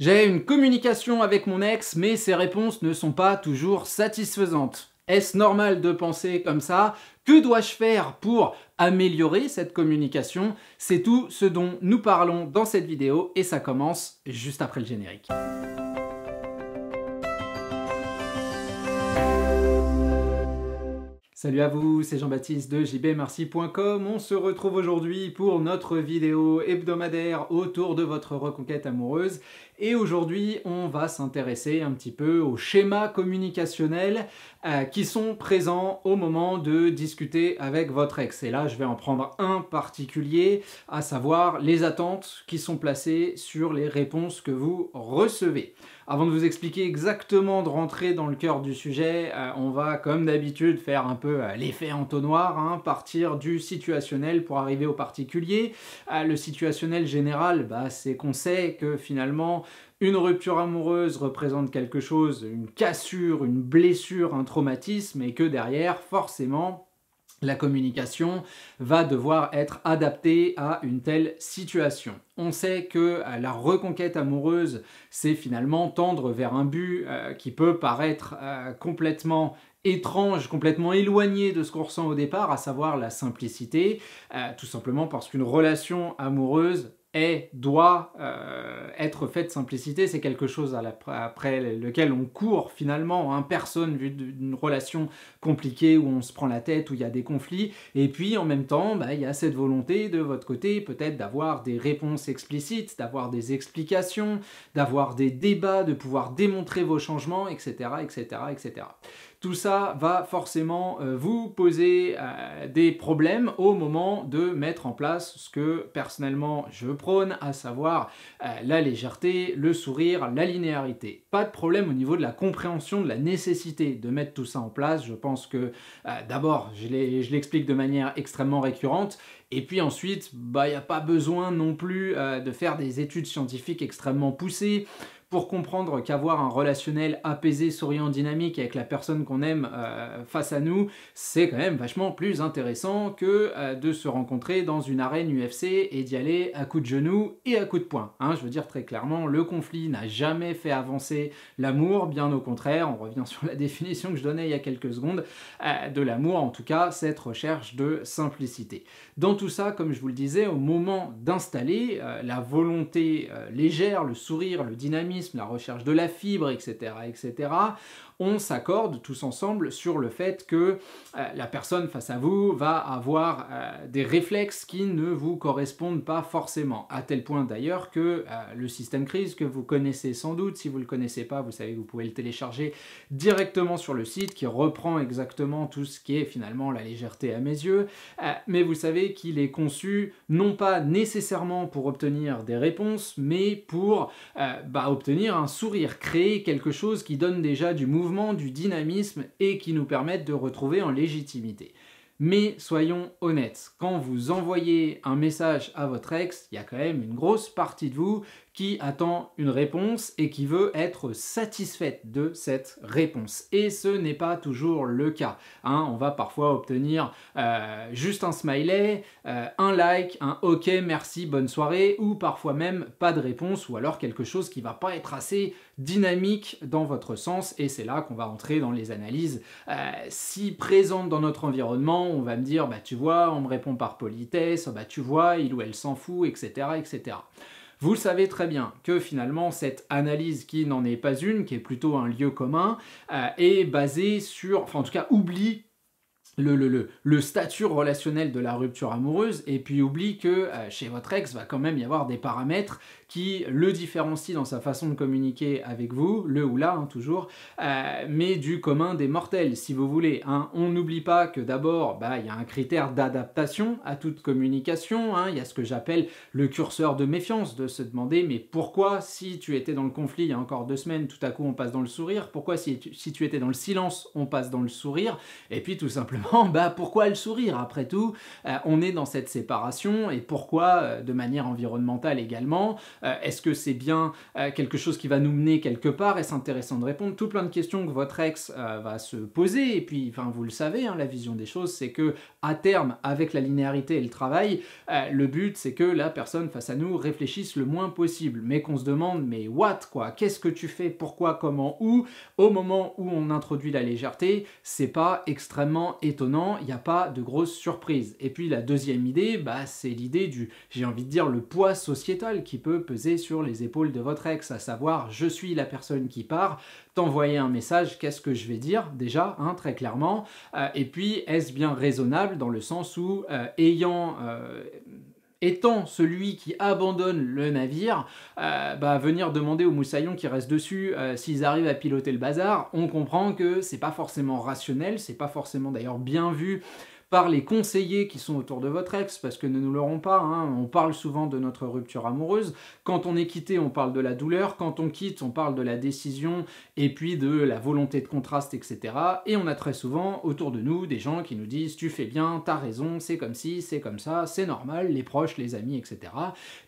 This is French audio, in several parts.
J'ai une communication avec mon ex, mais ses réponses ne sont pas toujours satisfaisantes. Est-ce normal de penser comme ça Que dois-je faire pour améliorer cette communication C'est tout ce dont nous parlons dans cette vidéo et ça commence juste après le générique. Salut à vous, c'est Jean-Baptiste de jbmarcy.com. On se retrouve aujourd'hui pour notre vidéo hebdomadaire autour de votre reconquête amoureuse. Et aujourd'hui, on va s'intéresser un petit peu aux schémas communicationnels euh, qui sont présents au moment de discuter avec votre ex. Et là, je vais en prendre un particulier, à savoir les attentes qui sont placées sur les réponses que vous recevez. Avant de vous expliquer exactement de rentrer dans le cœur du sujet, euh, on va comme d'habitude faire un peu l'effet entonnoir, hein, partir du situationnel pour arriver au particulier. le situationnel général, bah, c'est qu'on sait que finalement, une rupture amoureuse représente quelque chose, une cassure, une blessure, un traumatisme, et que derrière, forcément, la communication va devoir être adaptée à une telle situation. On sait que euh, la reconquête amoureuse, c'est finalement tendre vers un but euh, qui peut paraître euh, complètement étrange, complètement éloigné de ce qu'on ressent au départ, à savoir la simplicité, euh, tout simplement parce qu'une relation amoureuse est, doit, euh, euh, être fait de simplicité, c'est quelque chose après lequel on court finalement, hein, personne vu d'une relation compliquée où on se prend la tête, où il y a des conflits, et puis en même temps, bah, il y a cette volonté de votre côté peut-être d'avoir des réponses explicites, d'avoir des explications, d'avoir des débats, de pouvoir démontrer vos changements, etc., etc., etc. Tout ça va forcément euh, vous poser euh, des problèmes au moment de mettre en place ce que personnellement je prône, à savoir la légèreté, le sourire, la linéarité. Pas de problème au niveau de la compréhension de la nécessité de mettre tout ça en place. Je pense que euh, d'abord, je l'explique de manière extrêmement récurrente, et puis ensuite, bah, il n'y a pas besoin non plus euh, de faire des études scientifiques extrêmement poussées pour comprendre qu'avoir un relationnel apaisé, souriant, dynamique avec la personne qu'on aime euh, face à nous, c'est quand même vachement plus intéressant que euh, de se rencontrer dans une arène UFC et d'y aller à coups de genoux et à coups de poing. Hein. je veux dire très clairement, le conflit n'a jamais fait avancer l'amour, bien au contraire, on revient sur la définition que je donnais il y a quelques secondes, euh, de l'amour, en tout cas cette recherche de simplicité. Dans tout ça, comme je vous le disais, au moment d'installer la volonté légère, le sourire, le dynamisme, la recherche de la fibre, etc. etc on s'accorde tous ensemble sur le fait que euh, la personne face à vous va avoir euh, des réflexes qui ne vous correspondent pas forcément, à tel point d'ailleurs que euh, le système crise que vous connaissez sans doute, si vous ne le connaissez pas, vous savez que vous pouvez le télécharger directement sur le site qui reprend exactement tout ce qui est finalement la légèreté à mes yeux, mais vous savez qu'il est conçu non pas nécessairement pour obtenir des réponses, mais pour bah, obtenir un sourire, créer quelque chose qui donne déjà du mouvement du dynamisme et qui nous permettent de retrouver en légitimité. Mais soyons honnêtes, quand vous envoyez un message à votre ex, il y a quand même une grosse partie de vous qui attend une réponse et qui veut être satisfaite de cette réponse. Et ce n'est pas toujours le cas. Hein. on va parfois obtenir euh, juste un smiley, euh, un like, un ok, merci, bonne soirée, ou parfois même pas de réponse, ou alors quelque chose qui va pas être assez dynamique dans votre sens et c'est là qu'on va entrer dans les analyses euh, si présentes dans notre environnement on va me dire bah tu vois on me répond par politesse bah tu vois il ou elle s'en fout etc etc vous savez très bien que finalement cette analyse qui n'en est pas une, qui est plutôt un lieu commun, euh, est basée sur, enfin en tout cas oublie le, statut relationnel de la rupture amoureuse et puis oublie que euh, chez votre ex va quand même y avoir des paramètres qui le différencie dans sa façon de communiquer avec vous, le ou la hein, toujours, euh, mais du commun des mortels, si vous voulez. Hein. On n'oublie pas que d'abord, bah, il y a un critère d'adaptation à toute communication, hein. il y a ce que j'appelle le curseur de méfiance, de se demander mais pourquoi si tu étais dans le conflit il y a encore deux semaines, tout à coup on passe dans le sourire, pourquoi si tu, étais dans le silence, on passe dans le sourire, et puis tout simplement, bah, pourquoi le sourire Après tout, euh, on est dans cette séparation, et pourquoi euh, de manière environnementale également, euh, est-ce que c'est bien euh, quelque chose qui va nous mener quelque part Est-ce intéressant de répondre Tout plein de questions que votre ex euh, va se poser. Et puis, vous le savez, hein, la vision des choses, c'est que à terme, avec la linéarité et le travail, le but, c'est que la personne face à nous réfléchisse le moins possible, mais qu'on se demande, mais what quoi Qu'est-ce que tu fais Pourquoi Comment Où Au moment où on introduit la légèreté, c'est pas extrêmement étonnant, il n'y a pas de grosse surprise. Et puis la deuxième idée, bah, c'est l'idée du, j'ai envie de dire, le poids sociétal qui peut peser sur les épaules de votre ex, à savoir je suis la personne qui part, t'envoyer un message, qu'est-ce que je vais dire déjà, hein, très clairement, euh, et puis est-ce bien raisonnable dans le sens où euh, ayant euh, étant celui qui abandonne le navire, bah, venir demander aux moussaillons qui restent dessus s'ils arrivent à piloter le bazar, on comprend que c'est pas forcément rationnel, c'est pas forcément d'ailleurs bien vu par les conseillers qui sont autour de votre ex, parce que ne nous l'aurons pas, hein. on parle souvent de notre rupture amoureuse. Quand on est quitté, on parle de la douleur. Quand on quitte, on parle de la décision et puis de la volonté de contraste, etc. Et on a très souvent autour de nous des gens qui nous disent tu fais bien, tu t'as raison, c'est comme si, c'est comme ça, c'est normal, les proches, les amis, etc.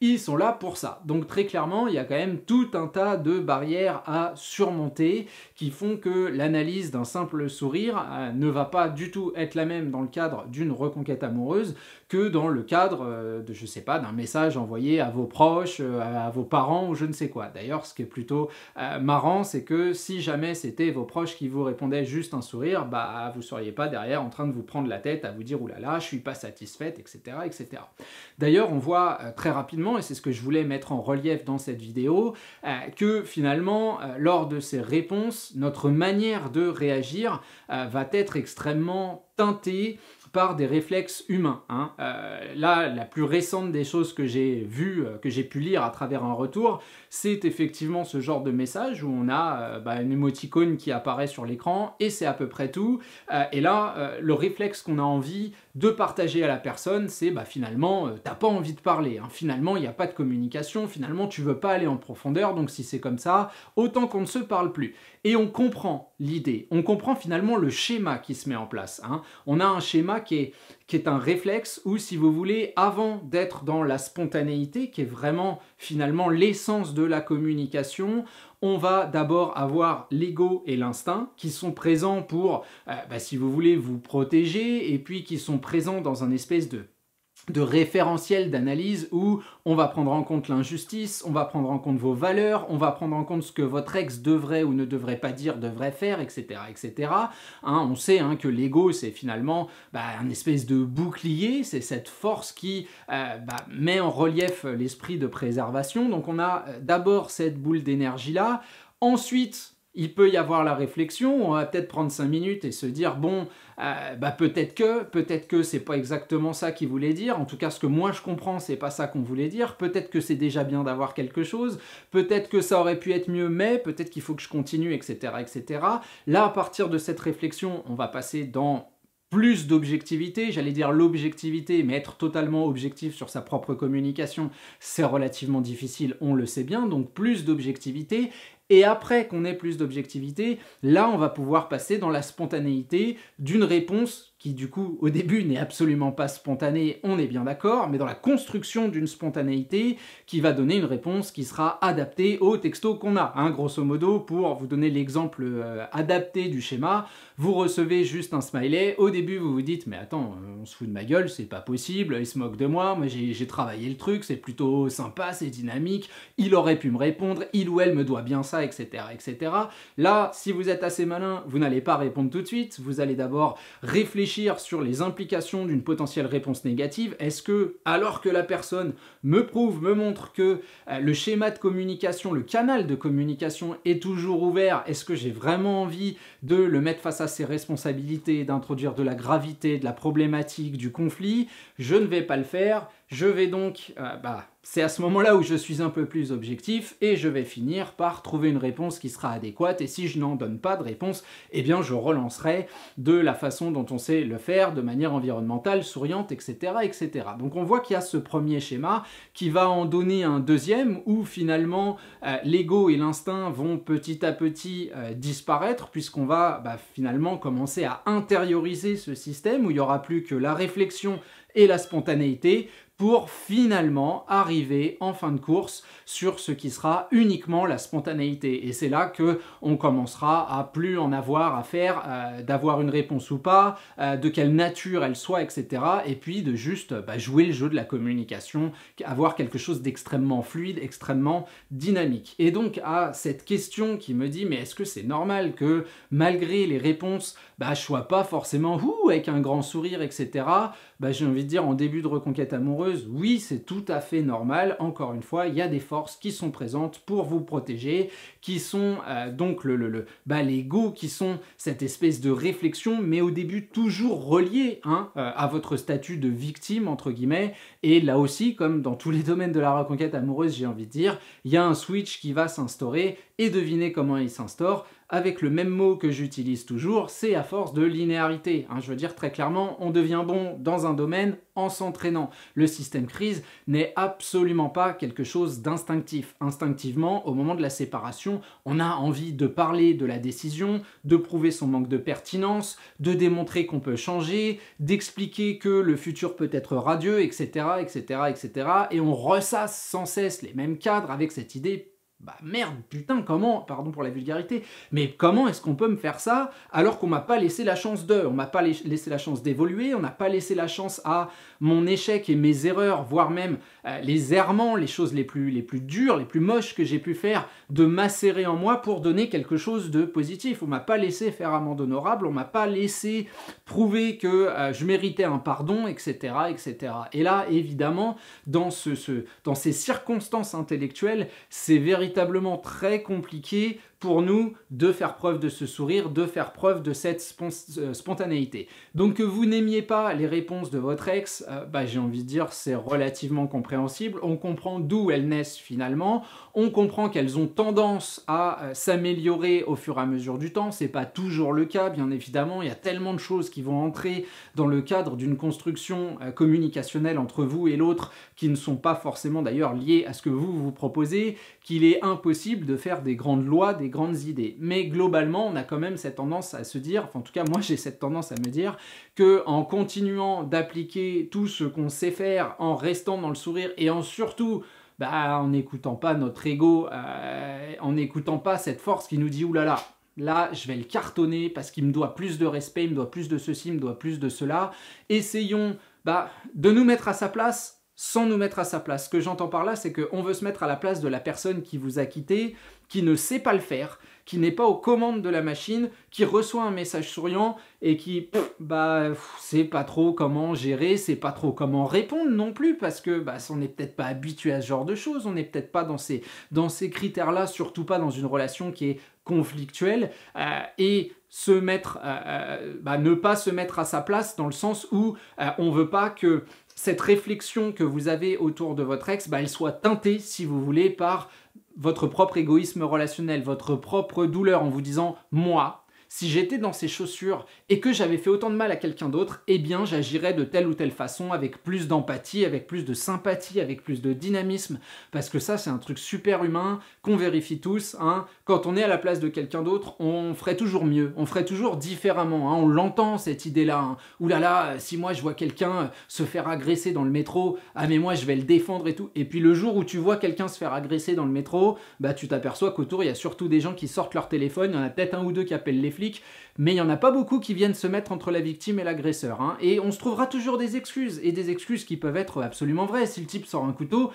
Ils sont là pour ça. Donc très clairement, il y a quand même tout un tas de barrières à surmonter qui font que l'analyse d'un simple sourire euh, ne va pas du tout être la même dans le cas d'une reconquête amoureuse que dans le cadre euh, de, je sais pas, d'un message envoyé à vos proches, euh, à vos parents ou je ne sais quoi. D'ailleurs, ce qui est plutôt euh, marrant, c'est que si jamais c'était vos proches qui vous répondaient juste un sourire, bah vous seriez pas derrière en train de vous prendre la tête à vous dire oulala, je suis pas satisfaite, etc. etc. D'ailleurs, on voit très rapidement, et c'est ce que je voulais mettre en relief dans cette vidéo, que finalement, lors de ces réponses, notre manière de réagir va être extrêmement teintée des réflexes humains. Hein. Euh, là, la plus récente des choses que j'ai vu, euh, que j'ai pu lire à travers un retour, c'est effectivement ce genre de message où on a euh, bah, une émoticône qui apparaît sur l'écran et c'est à peu près tout. et là, le réflexe qu'on a envie de partager à la personne, c'est bah, finalement, t'as pas envie de parler. Hein. Finalement, il n'y a pas de communication. Finalement, tu veux pas aller en profondeur. Donc, si c'est comme ça, autant qu'on ne se parle plus. Et on comprend l'idée. On comprend finalement le schéma qui se met en place. Hein. On a un schéma qui qui est, un réflexe ou si vous voulez, avant d'être dans la spontanéité, qui est vraiment finalement l'essence de la communication, on va d'abord avoir l'ego et l'instinct qui sont présents pour, euh, bah, si vous voulez, vous protéger et puis qui sont présents dans un espèce de de référentiel d'analyse où on va prendre en compte l'injustice, on va prendre en compte vos valeurs, on va prendre en compte ce que votre ex devrait ou ne devrait pas dire, devrait faire, etc. etc. Hein, on sait hein, que l'ego, c'est finalement bah, un espèce de bouclier, c'est cette force qui euh, bah, met en relief l'esprit de préservation. Donc on a euh, d'abord cette boule d'énergie-là, ensuite il peut y avoir la réflexion, on va peut-être prendre 5 minutes et se dire bon, euh, bah peut-être que, peut-être que c'est pas exactement ça qu'il voulait dire, en tout cas ce que moi je comprends, c'est pas ça qu'on voulait dire, peut-être que c'est déjà bien d'avoir quelque chose, peut-être que ça aurait pu être mieux, mais peut-être qu'il faut que je continue, etc., etc. Là, à partir de cette réflexion, on va passer dans plus d'objectivité, j'allais dire l'objectivité, mais être totalement objectif sur sa propre communication, c'est relativement difficile, on le sait bien, donc plus d'objectivité, et après qu'on ait plus d'objectivité, là, on va pouvoir passer dans la spontanéité d'une réponse qui du coup au début n'est absolument pas spontanée, on est bien d'accord, mais dans la construction d'une spontanéité qui va donner une réponse qui sera adaptée au texto qu'on a. Hein, grosso modo, pour vous donner l'exemple euh, adapté du schéma, vous recevez juste un smiley, au début vous vous dites mais attends, euh, on se fout de ma gueule, c'est pas possible, il se moque de moi, moi j'ai travaillé le truc, c'est plutôt sympa, c'est dynamique, il aurait pu me répondre, il ou elle me doit bien ça, etc. etc. Là, si vous êtes assez malin, vous n'allez pas répondre tout de suite, vous allez d'abord réfléchir sur les implications d'une potentielle réponse négative. Est-ce que, alors que la personne me prouve, me montre que euh, le schéma de communication, le canal de communication est toujours ouvert, est-ce que j'ai vraiment envie de le mettre face à ses responsabilités, d'introduire de la gravité, de la problématique, du conflit Je ne vais pas le faire je vais donc, euh, bah, c'est à ce moment-là où je suis un peu plus objectif et je vais finir par trouver une réponse qui sera adéquate et si je n'en donne pas de réponse, eh bien je relancerai de la façon dont on sait le faire, de manière environnementale, souriante, etc. etc. Donc on voit qu'il y a ce premier schéma qui va en donner un deuxième où finalement euh, l'ego et l'instinct vont petit à petit euh, disparaître puisqu'on va bah, finalement commencer à intérioriser ce système où il n'y aura plus que la réflexion et la spontanéité pour finalement arriver en fin de course sur ce qui sera uniquement la spontanéité. Et c'est là que on commencera à plus en avoir à faire, euh, d'avoir une réponse ou pas, euh, de quelle nature elle soit, etc. Et puis de juste bah, jouer le jeu de la communication, avoir quelque chose d'extrêmement fluide, extrêmement dynamique. Et donc à cette question qui me dit mais est-ce que c'est normal que malgré les réponses, bah, je sois pas forcément ou avec un grand sourire, etc. Bah, j'ai envie de dire en début de reconquête amoureuse oui, c'est tout à fait normal. Encore une fois, il y a des forces qui sont présentes pour vous protéger, qui sont euh, donc le, bah, qui sont cette espèce de réflexion, mais au début toujours reliée hein, euh, à votre statut de victime, entre guillemets. Et là aussi, comme dans tous les domaines de la reconquête amoureuse, j'ai envie de dire, il y a un switch qui va s'instaurer, et devinez comment il s'instaure avec le même mot que j'utilise toujours, c'est à force de linéarité. Hein, je veux dire très clairement, on devient bon dans un domaine en s'entraînant. Le système crise n'est absolument pas quelque chose d'instinctif. Instinctivement, au moment de la séparation, on a envie de parler de la décision, de prouver son manque de pertinence, de démontrer qu'on peut changer, d'expliquer que le futur peut être radieux, etc., etc., etc. Et on ressasse sans cesse les mêmes cadres avec cette idée bah merde, putain, comment, pardon pour la vulgarité, mais comment est-ce qu'on peut me faire ça alors qu'on m'a pas laissé la chance de, on m'a pas laissé la chance d'évoluer, on n'a pas laissé la chance à mon échec et mes erreurs, voire même euh, les errements, les choses les plus, les plus dures, les plus moches que j'ai pu faire, de macérer en moi pour donner quelque chose de positif. On m'a pas laissé faire amende honorable, on m'a pas laissé prouver que euh, je méritais un pardon, etc., etc. Et là, évidemment, dans, ce, dans ces circonstances intellectuelles, c'est véritablement véritablement très compliqué pour nous de faire preuve de ce sourire, de faire preuve de cette euh, spontanéité. Donc que vous n'aimiez pas les réponses de votre ex, euh, bah, j'ai envie de dire c'est relativement compréhensible, on comprend d'où elles naissent finalement, on comprend qu'elles ont tendance à euh, s'améliorer au fur et à mesure du temps, c'est pas toujours le cas bien évidemment, il y a tellement de choses qui vont entrer dans le cadre d'une construction communicationnelle entre vous et l'autre qui ne sont pas forcément d'ailleurs liées à ce que vous vous proposez, qu'il est impossible de faire des grandes lois, des grandes idées. Mais globalement, on a quand même cette tendance à se dire, en tout cas moi j'ai cette tendance à me dire, que en continuant d'appliquer tout ce qu'on sait faire, en restant dans le sourire et en surtout bah, en n'écoutant pas notre ego, euh, en n'écoutant pas cette force qui nous dit oulala, là, là, je vais le cartonner parce qu'il me doit plus de respect, il me doit plus de ceci, il me doit plus de cela. Essayons bah, de nous mettre à sa place sans nous mettre à sa place. Ce que j'entends par là, c'est que qu'on veut se mettre à la place de la personne qui vous a quitté, qui ne sait pas le faire, qui n'est pas aux commandes de la machine, qui reçoit un message souriant et qui, ne bah, pas trop comment gérer, c'est pas trop comment répondre non plus parce que, bah, on n'est peut-être pas habitué à ce genre de choses, on n'est peut-être pas dans ces, dans ces critères-là, surtout pas dans une relation qui est conflictuelle euh, et se mettre, euh, euh, bah, ne pas se mettre à sa place dans le sens où on on veut pas que cette réflexion que vous avez autour de votre ex, bah, elle soit teintée, si vous voulez, par votre propre égoïsme relationnel, votre propre douleur en vous disant moi, si j'étais dans ces chaussures et que j'avais fait autant de mal à quelqu'un d'autre, eh bien j'agirais de telle ou telle façon, avec plus d'empathie, avec plus de sympathie, avec plus de dynamisme, parce que ça c'est un truc super humain qu'on vérifie tous. Hein. Quand on est à la place de quelqu'un d'autre, on ferait toujours mieux, on ferait toujours différemment. Hein. On l'entend cette idée-là. Hein. Ouh là là, si moi je vois quelqu'un euh, se faire agresser dans le métro, ah mais moi je vais le défendre et tout. Et puis le jour où tu vois quelqu'un se faire agresser dans le métro, bah tu t'aperçois qu'autour il y a surtout des gens qui sortent leur téléphone, il y en a peut-être un ou deux qui appellent les mais il n'y en a pas beaucoup qui viennent se mettre entre la victime et l'agresseur. Hein. Et on se trouvera toujours des excuses, et des excuses qui peuvent être absolument vraies. Si le type sort un couteau,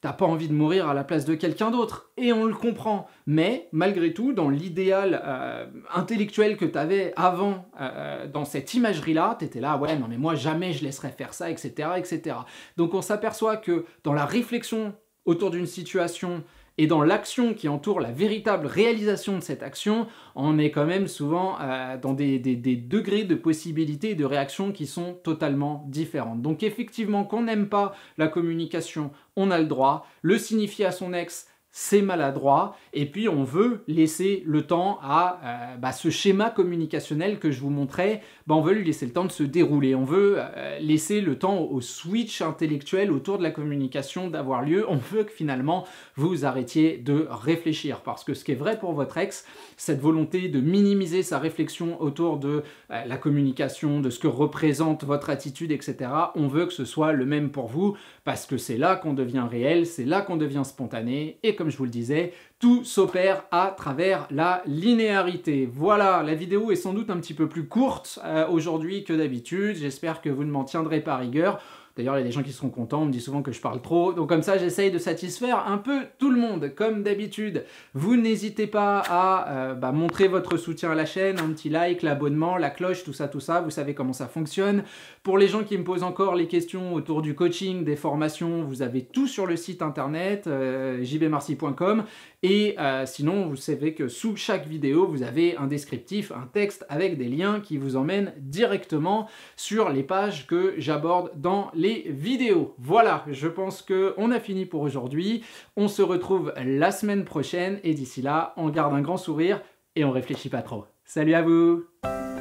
t'as pas envie de mourir à la place de quelqu'un d'autre, et on le comprend. Mais malgré tout, dans l'idéal euh, intellectuel que t'avais avant, euh, dans cette imagerie-là, t'étais là, ouais, non mais moi jamais je laisserais faire ça, etc., etc. Donc on s'aperçoit que dans la réflexion autour d'une situation, et dans l'action qui entoure la véritable réalisation de cette action, on est quand même souvent euh, dans des, degrés de possibilités et de réactions qui sont totalement différentes. Donc effectivement, qu'on n'aime pas la communication, on a le droit. Le signifier à son ex, c'est maladroit, et puis on veut laisser le temps à euh, bah, ce schéma communicationnel que je vous montrais, bah, on veut lui laisser le temps de se dérouler, on veut euh, laisser le temps au switch intellectuel autour de la communication d'avoir lieu, on veut que finalement vous arrêtiez de réfléchir, parce que ce qui est vrai pour votre ex, cette volonté de minimiser sa réflexion autour de euh, la communication, de ce que représente votre attitude, etc., on veut que ce soit le même pour vous, parce que c'est là qu'on devient réel, c'est là qu'on devient spontané, et comme je vous le disais, tout s'opère à travers la linéarité. Voilà, la vidéo est sans doute un petit peu plus courte euh, aujourd'hui que d'habitude, j'espère que vous ne m'en tiendrez pas rigueur. D'ailleurs, il y a des gens qui seront contents, on me dit souvent que je parle trop. Donc comme ça, j'essaye de satisfaire un peu tout le monde, comme d'habitude. Vous n'hésitez pas à euh, bah, montrer votre soutien à la chaîne, un petit like, l'abonnement, la cloche, tout ça, tout ça. Vous savez comment ça fonctionne. Pour les gens qui me posent encore les questions autour du coaching, des formations, vous avez tout sur le site internet, euh, jbmarcy.com. Et euh, sinon, vous savez que sous chaque vidéo, vous avez un descriptif, un texte avec des liens qui vous emmènent directement sur les pages que j'aborde dans les Vidéo. Voilà, je pense qu'on a fini pour aujourd'hui. On se retrouve la semaine prochaine et d'ici là, on garde un grand sourire et on réfléchit pas trop. Salut à vous